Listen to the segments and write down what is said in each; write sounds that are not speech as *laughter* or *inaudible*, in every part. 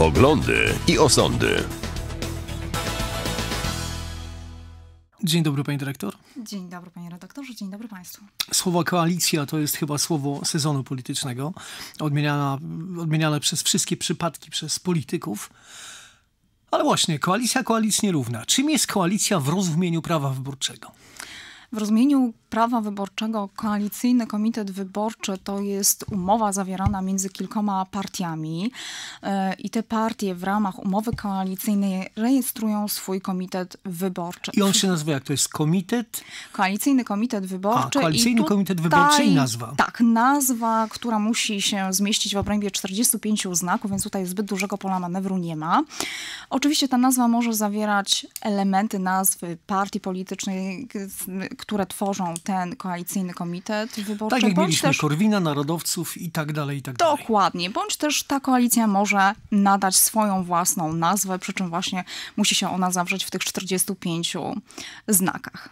Poglądy i osądy. Dzień dobry, panie dyrektor. Dzień dobry, panie redaktorze, dzień dobry państwu. Słowo koalicja to jest chyba słowo sezonu politycznego, odmieniane, odmieniane przez wszystkie przypadki, przez polityków. Ale właśnie, koalicja koalicja nierówna. Czym jest koalicja w rozumieniu prawa wyborczego? W rozumieniu prawa wyborczego koalicyjny komitet wyborczy to jest umowa zawierana między kilkoma partiami e, i te partie w ramach umowy koalicyjnej rejestrują swój komitet wyborczy. I on się nazywa jak? To jest komitet? Koalicyjny komitet wyborczy. A, koalicyjny tutaj, komitet wyborczy i nazwa. Tak, nazwa, która musi się zmieścić w obrębie 45 znaków, więc tutaj zbyt dużego pola manewru nie ma. Oczywiście ta nazwa może zawierać elementy nazwy partii politycznej, które tworzą ten koalicyjny komitet wyborczy. Tak, jak mieliśmy też... Korwina, Narodowców i tak dalej, i tak dalej. Dokładnie, bądź też ta koalicja może nadać swoją własną nazwę, przy czym właśnie musi się ona zawrzeć w tych 45 znakach.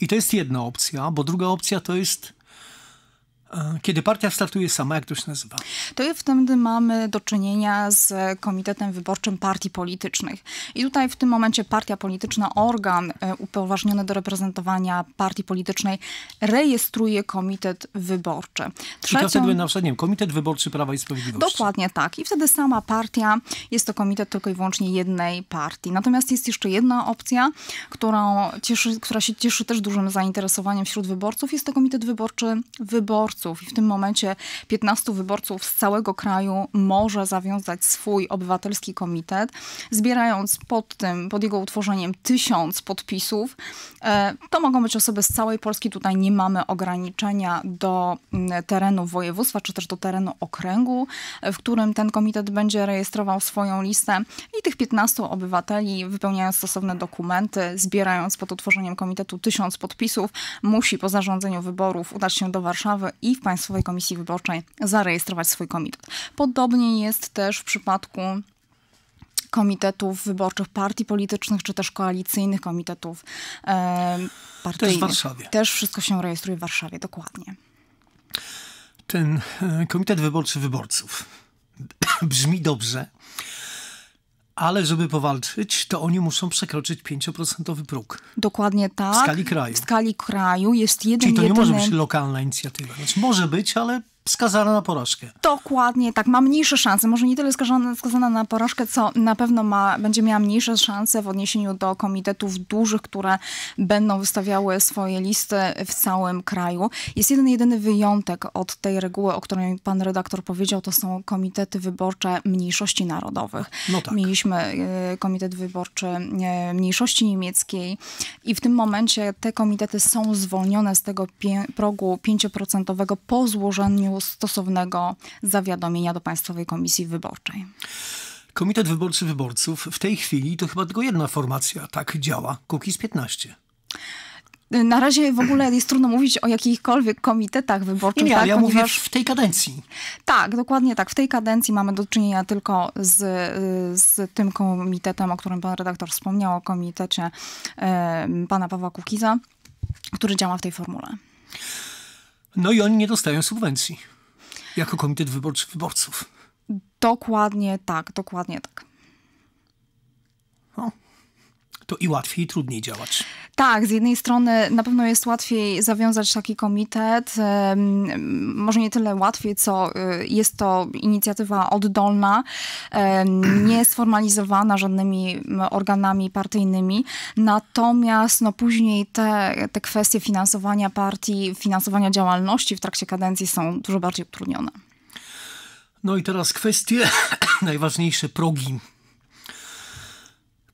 I to jest jedna opcja, bo druga opcja to jest kiedy partia startuje sama, jak to się nazywa? To jest wtedy mamy do czynienia z Komitetem Wyborczym Partii Politycznych. I tutaj w tym momencie partia polityczna, organ e, upoważniony do reprezentowania partii politycznej, rejestruje komitet wyborczy. Trzecią... I to wtedy na przykład, nie wiem, Komitet Wyborczy Prawa i Sprawiedliwości. Dokładnie tak. I wtedy sama partia, jest to komitet tylko i wyłącznie jednej partii. Natomiast jest jeszcze jedna opcja, którą cieszy, która się cieszy też dużym zainteresowaniem wśród wyborców. Jest to Komitet Wyborczy Wyborców wyborców i w tym momencie 15 wyborców z całego kraju może zawiązać swój obywatelski komitet, zbierając pod tym, pod jego utworzeniem tysiąc podpisów. E, to mogą być osoby z całej Polski, tutaj nie mamy ograniczenia do mm, terenu województwa, czy też do terenu okręgu, e, w którym ten komitet będzie rejestrował swoją listę i tych 15 obywateli, wypełniając stosowne dokumenty, zbierając pod utworzeniem komitetu tysiąc podpisów, musi po zarządzeniu wyborów udać się do Warszawy i w Państwowej Komisji Wyborczej zarejestrować swój komitet. Podobnie jest też w przypadku komitetów wyborczych partii politycznych, czy też koalicyjnych komitetów e, partyjnych. Też w Warszawie. Też wszystko się rejestruje w Warszawie, dokładnie. Ten e, komitet wyborczy wyborców *clears throat* brzmi dobrze, ale żeby powalczyć, to oni muszą przekroczyć 5% próg. Dokładnie tak. W skali kraju. W skali kraju jest jeden Czyli to nie może być lokalna inicjatywa. Znaczy może być, ale skazana na porażkę. Dokładnie tak, ma mniejsze szanse. Może nie tyle skazana, skazana na porażkę, co na pewno ma, będzie miała mniejsze szanse w odniesieniu do komitetów dużych, które będą wystawiały swoje listy w całym kraju. Jest jeden jedyny wyjątek od tej reguły, o której pan redaktor powiedział, to są komitety wyborcze mniejszości narodowych. No tak. Mieliśmy e, komitet wyborczy e, mniejszości niemieckiej i w tym momencie te komitety są zwolnione z tego progu 5% po złożeniu stosownego zawiadomienia do Państwowej Komisji Wyborczej. Komitet Wyborczy Wyborców w tej chwili to chyba tylko jedna formacja tak działa, Kukiz 15. Na razie w ogóle jest trudno mówić o jakichkolwiek komitetach wyborczych. Nie, tak, ja ponieważ... mówię w tej kadencji. Tak, dokładnie tak. W tej kadencji mamy do czynienia tylko z, z tym komitetem, o którym pan redaktor wspomniał, o komitecie pana Pawła Kukiza, który działa w tej formule. No i oni nie dostają subwencji jako komitet wyborczy wyborców. Dokładnie tak, dokładnie tak. O to i łatwiej, i trudniej działać. Tak, z jednej strony na pewno jest łatwiej zawiązać taki komitet. Może nie tyle łatwiej, co y, jest to inicjatywa oddolna, *clears throat* nie sformalizowana żadnymi organami partyjnymi. Natomiast no, później te, te kwestie finansowania partii, finansowania działalności w trakcie kadencji są dużo bardziej utrudnione. No i teraz kwestie *clears throat* najważniejsze progi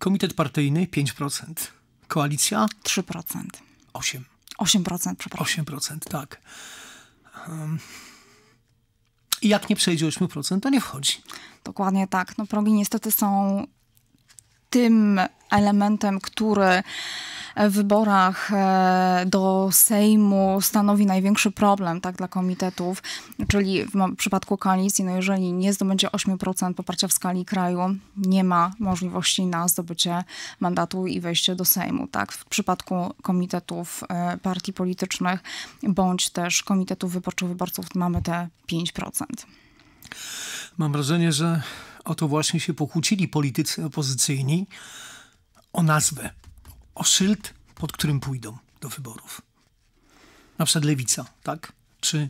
Komitet partyjny 5%. Koalicja? 3%. 8%. 8%, przepraszam. 8%, tak. Um, I jak nie przejdzie 8%, to nie wchodzi. Dokładnie tak. No progi niestety są tym elementem, który wyborach e, do Sejmu stanowi największy problem tak, dla komitetów, czyli w przypadku koalicji, no jeżeli nie zdobędzie 8% poparcia w skali kraju, nie ma możliwości na zdobycie mandatu i wejście do Sejmu. Tak? W przypadku komitetów e, partii politycznych bądź też komitetów wyborczych wyborców mamy te 5%. Mam wrażenie, że o to właśnie się pokłócili politycy opozycyjni o nazwę o szyld, pod którym pójdą do wyborów. Na przykład lewica, tak? Czy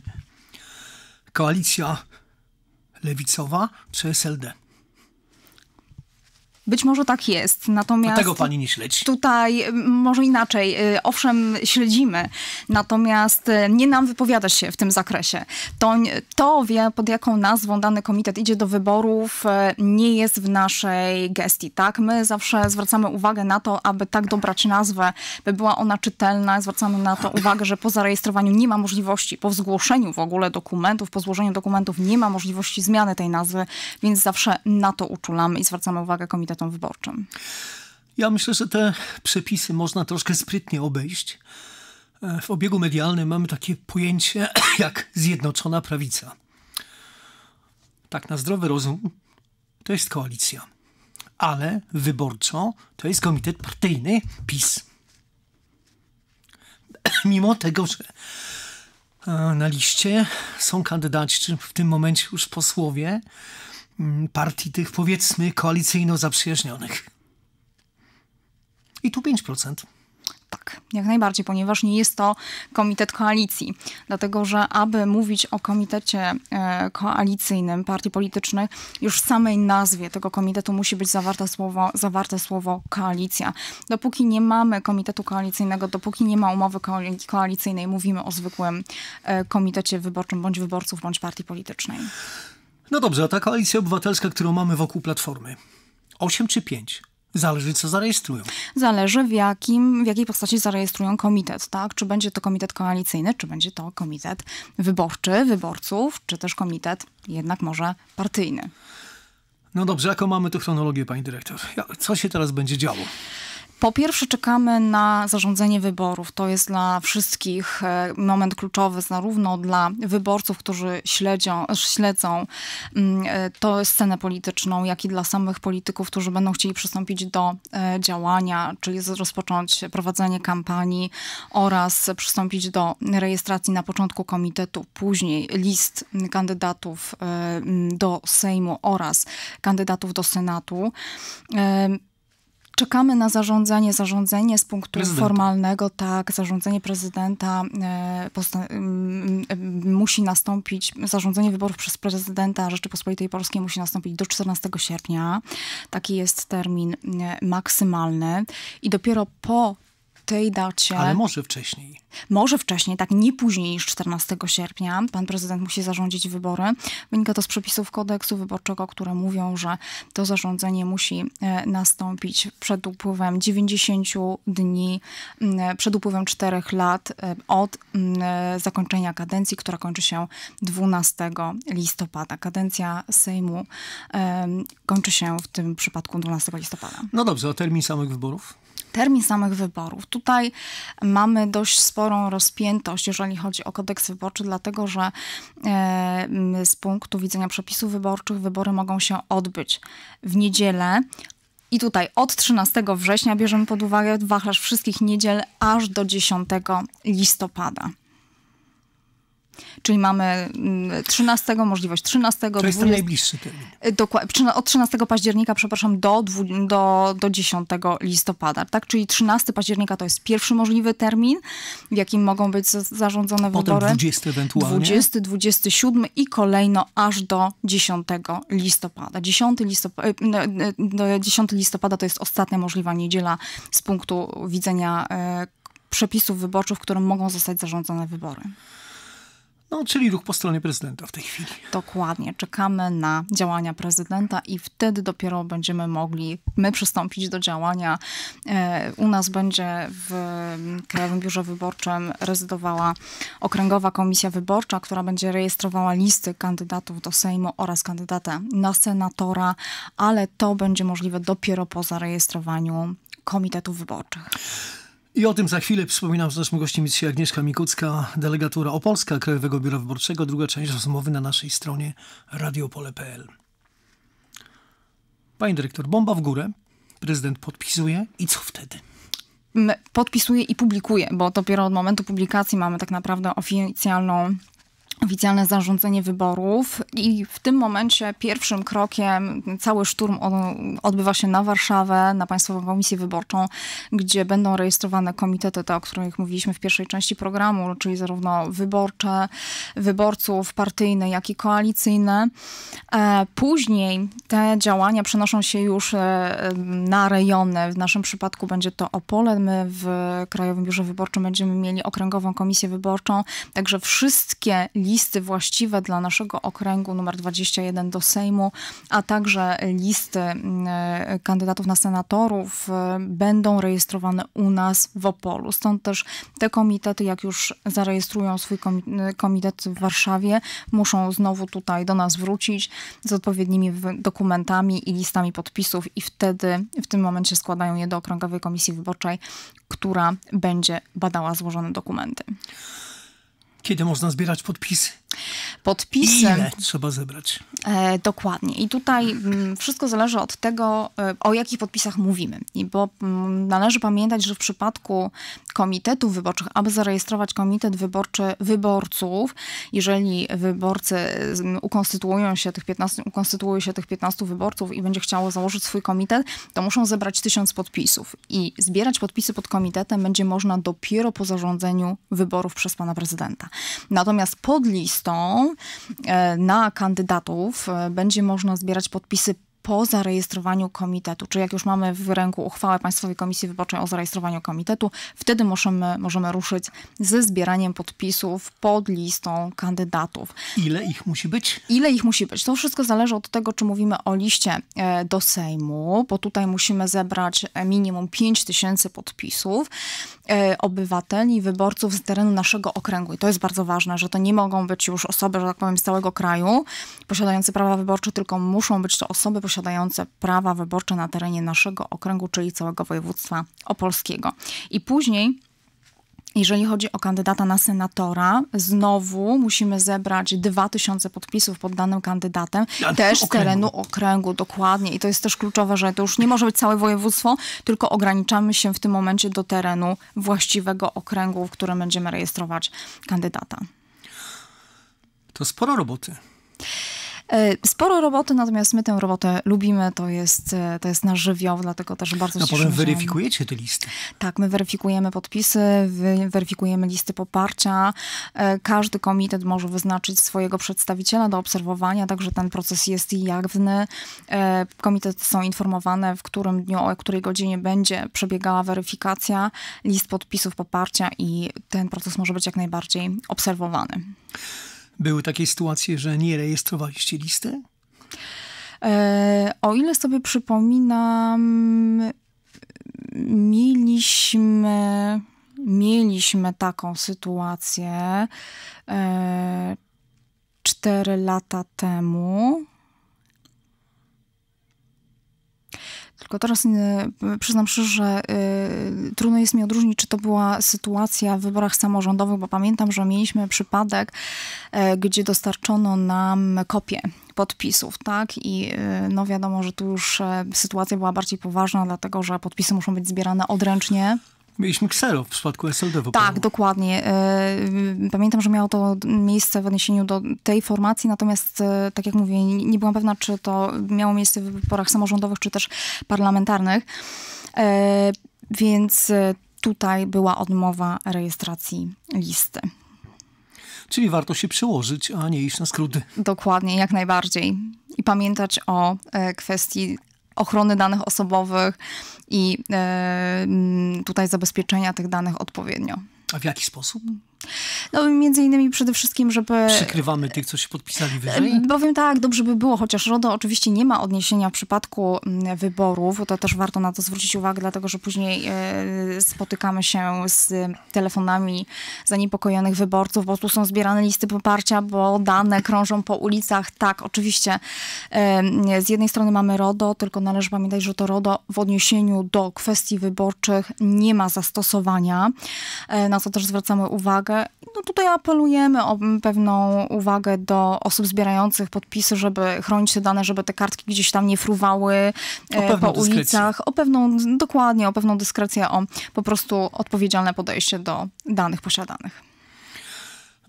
koalicja lewicowa, czy SLD. Być może tak jest, natomiast... tego pani nie śledzi. Tutaj y, może inaczej. Y, owszem, śledzimy, natomiast y, nie nam wypowiada się w tym zakresie. To, to wie, pod jaką nazwą dany komitet idzie do wyborów, nie jest w naszej gestii, tak? My zawsze zwracamy uwagę na to, aby tak dobrać nazwę, by była ona czytelna. Zwracamy na to uwagę, że po zarejestrowaniu nie ma możliwości, po zgłoszeniu w ogóle dokumentów, po złożeniu dokumentów nie ma możliwości zmiany tej nazwy, więc zawsze na to uczulamy i zwracamy uwagę komitetowi komitetom wyborczym? Ja myślę, że te przepisy można troszkę sprytnie obejść. E, w obiegu medialnym mamy takie pojęcie *clears throat* jak zjednoczona prawica. Tak na zdrowy rozum to jest koalicja, ale wyborczo to jest komitet partyjny PiS. *clears throat* Mimo tego, że e, na liście są kandydaci, czy w tym momencie już posłowie, Mm, partii tych powiedzmy koalicyjno zaprzyjaźnionych. I tu 5%. Tak, jak najbardziej, ponieważ nie jest to komitet koalicji. Dlatego, że aby mówić o komitecie e, koalicyjnym partii politycznych, już w samej nazwie tego komitetu musi być zawarte słowo, zawarte słowo koalicja. Dopóki nie mamy komitetu koalicyjnego, dopóki nie ma umowy koalicyjnej, mówimy o zwykłym e, komitecie wyborczym bądź wyborców, bądź partii politycznej. No dobrze, a ta koalicja obywatelska, którą mamy wokół Platformy, 8 czy 5? Zależy, co zarejestrują. Zależy, w, jakim, w jakiej postaci zarejestrują komitet, tak? Czy będzie to komitet koalicyjny, czy będzie to komitet wyborczy, wyborców, czy też komitet jednak może partyjny. No dobrze, jaką mamy tu chronologię, pani dyrektor? Co się teraz będzie działo? Po pierwsze czekamy na zarządzenie wyborów. To jest dla wszystkich e, moment kluczowy, zarówno dla wyborców, którzy śledzią, śledzą mm, e, tę scenę polityczną, jak i dla samych polityków, którzy będą chcieli przystąpić do e, działania, czyli rozpocząć prowadzenie kampanii oraz przystąpić do rejestracji na początku komitetu, później list kandydatów do Sejmu oraz kandydatów do Senatu czekamy na zarządzanie. Zarządzenie z punktu prezydenta. formalnego, tak, zarządzenie prezydenta e, musi nastąpić, zarządzenie wyborów przez prezydenta Rzeczypospolitej Polskiej musi nastąpić do 14 sierpnia. Taki jest termin e, maksymalny i dopiero po tej dacie. Ale może wcześniej. Może wcześniej, tak, nie później niż 14 sierpnia. Pan prezydent musi zarządzić wybory. Wynika to z przepisów kodeksu wyborczego, które mówią, że to zarządzenie musi e, nastąpić przed upływem 90 dni, e, przed upływem 4 lat e, od zakończenia kadencji, która kończy się 12 listopada. Kadencja Sejmu kończy się w tym przypadku 12 listopada. No dobrze, a termin samych wyborów? Termin samych wyborów tutaj mamy dość sporą rozpiętość, jeżeli chodzi o kodeks wyborczy, dlatego że e, z punktu widzenia przepisów wyborczych wybory mogą się odbyć w niedzielę i tutaj od 13 września bierzemy pod uwagę wachlarz wszystkich niedziel aż do 10 listopada. Czyli mamy 13, mm, możliwość 13. To jest najbliższy termin. E, Dokładnie, od 13 października, przepraszam, do, do, do 10 listopada, tak? Czyli 13 października to jest pierwszy możliwy termin, w jakim mogą być zarządzone Potem wybory. 20 ewentualnie. 20, 27 i kolejno aż do 10 listopada. 10 listopada, 10 listopada to jest ostatnia możliwa niedziela z punktu widzenia e, przepisów wyborczych, w którym mogą zostać zarządzone wybory. No, czyli ruch po stronie prezydenta w tej chwili. Dokładnie. Czekamy na działania prezydenta i wtedy dopiero będziemy mogli my przystąpić do działania. E, u nas będzie w Krajowym Biurze Wyborczym rezydowała Okręgowa Komisja Wyborcza, która będzie rejestrowała listy kandydatów do Sejmu oraz kandydata na senatora, ale to będzie możliwe dopiero po zarejestrowaniu komitetów wyborczych. I o tym za chwilę przypominam z naszym gościem jest Agnieszka Mikucka, delegatura Opolska Krajowego Biura Wyborczego. Druga część rozmowy na naszej stronie radiopole.pl. Pani dyrektor, bomba w górę, prezydent podpisuje i co wtedy? Podpisuje i publikuje, bo dopiero od momentu publikacji mamy tak naprawdę oficjalną oficjalne zarządzenie wyborów i w tym momencie pierwszym krokiem cały szturm odbywa się na Warszawę, na Państwową Komisję Wyborczą, gdzie będą rejestrowane komitety, te, o których mówiliśmy w pierwszej części programu, czyli zarówno wyborcze, wyborców partyjne, jak i koalicyjne. E, później te działania przenoszą się już e, na rejony. W naszym przypadku będzie to Opole. My w Krajowym Biurze Wyborczym będziemy mieli Okręgową Komisję Wyborczą, także wszystkie listy listy właściwe dla naszego okręgu numer 21 do Sejmu, a także listy mm, e, kandydatów na senatorów e, będą rejestrowane u nas w Opolu. Stąd też te komitety, jak już zarejestrują swój e, komitet w Warszawie, muszą znowu tutaj do nas wrócić z odpowiednimi dokumentami i listami podpisów i wtedy w tym momencie składają je do Okręgowej Komisji Wyborczej, która będzie badała złożone dokumenty kiedy można zbierać podpisy podpisy. Ile trzeba zebrać? E, dokładnie. I tutaj m, mm, wszystko zależy od tego, e, o jakich podpisach mówimy. I bo m, mm, należy pamiętać, że w przypadku komitetów wyborczych, aby zarejestrować komitet wyborczy wyborców, jeżeli wyborcy m, mm, ukonstytuują się tych 15, ukonstytuuje się tych 15 wyborców i będzie chciało założyć swój komitet, to muszą zebrać tysiąc podpisów. I zbierać podpisy pod komitetem będzie można dopiero po zarządzeniu wyborów przez pana prezydenta. Natomiast pod list listą e, na kandydatów e, będzie można zbierać podpisy po zarejestrowaniu komitetu, czy jak już mamy w ręku uchwałę Państwowej Komisji Wyborczej o zarejestrowaniu komitetu, wtedy możemy, możemy ruszyć ze zbieraniem podpisów pod listą kandydatów. Ile ich musi być? Ile ich musi być? To wszystko zależy od tego, czy mówimy o liście e, do Sejmu, bo tutaj musimy zebrać e, minimum 5 tysięcy podpisów e, obywateli, wyborców z terenu naszego okręgu. I to jest bardzo ważne, że to nie mogą być już osoby, że tak powiem, z całego kraju posiadające prawa wyborcze, tylko muszą być to osoby posiadające prawa wyborcze na terenie naszego okręgu, czyli całego województwa opolskiego. I później jeżeli chodzi o kandydata na senatora, znowu musimy zebrać 2000 podpisów pod danym kandydatem, też z terenu okręgu, dokładnie. I to jest też kluczowe, że to już nie może być całe województwo, tylko ograniczamy się w tym momencie do terenu właściwego okręgu, w którym będziemy rejestrować kandydata. To sporo roboty. E, sporo roboty, natomiast my tę robotę lubimy, to jest, e, to jest nasz żywioł, dlatego też bardzo no, się cieszę. weryfikujecie te listy. Tak, my weryfikujemy podpisy, weryfikujemy listy poparcia. E, każdy komitet może wyznaczyć swojego przedstawiciela do obserwowania, także ten proces jest jawny. Komitety są informowane, w którym dniu, o której godzinie będzie przebiegała weryfikacja, list podpisów poparcia i ten proces może być jak najbardziej obserwowany były takie sytuacje, że nie rejestrowaliście listy? E, o ile sobie przypominam, mieliśmy, mieliśmy taką sytuację e, 4 lata temu. szybko. Teraz nie, y, przyznam się, że y, trudno jest mi odróżnić, czy to była sytuacja w wyborach samorządowych, bo pamiętam, że mieliśmy przypadek, y, gdzie dostarczono nam kopie podpisów, tak? I y, no wiadomo, że tu już e, sytuacja była bardziej poważna, dlatego że podpisy muszą być zbierane odręcznie Mieliśmy ksero w przypadku SLD. Tak, dokładnie. E, pamiętam, że miało to miejsce w odniesieniu do tej formacji, natomiast e, tak jak mówię, nie byłam pewna, czy to miało miejsce w wyborach samorządowych, czy też parlamentarnych. E, więc tutaj była odmowa rejestracji listy. Czyli warto się przełożyć, a nie iść na skróty. Dokładnie, jak najbardziej. I pamiętać o kwestii ochrony danych osobowych i e, tutaj zabezpieczenia tych danych odpowiednio. A w jaki sposób? No między innymi przede wszystkim, żeby... Przykrywamy tych, co się podpisali wyżej? E, bowiem tak, dobrze by było, chociaż RODO oczywiście nie ma odniesienia w przypadku mm, wyborów, to też warto na to zwrócić uwagę, dlatego że później e, spotykamy się z telefonami zaniepokojonych wyborców, bo tu są zbierane listy poparcia, bo dane krążą po ulicach. Tak, oczywiście e, z jednej strony mamy RODO, tylko należy pamiętać, że to RODO w odniesieniu do kwestii wyborczych nie ma zastosowania, na co też zwracamy uwagę, uwagę. No tutaj apelujemy o pewną uwagę do osób zbierających podpisy, żeby chronić te dane, żeby te kartki gdzieś tam nie fruwały e, po dyskrecję. ulicach. O pewną, dokładnie, o pewną dyskrecję, o po prostu odpowiedzialne podejście do danych posiadanych.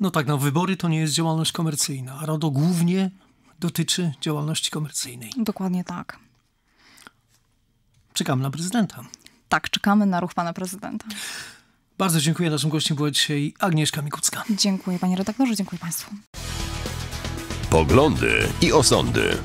No tak, no wybory to nie jest działalność komercyjna, a RODO głównie dotyczy działalności komercyjnej. Dokładnie tak. Czekam na prezydenta. Tak, czekamy na ruch pana prezydenta. Bardzo dziękuję. Naszym gościem była dzisiaj Agnieszka Mikucka. Dziękuję panie redaktorze, dziękuję państwu. Poglądy i osądy.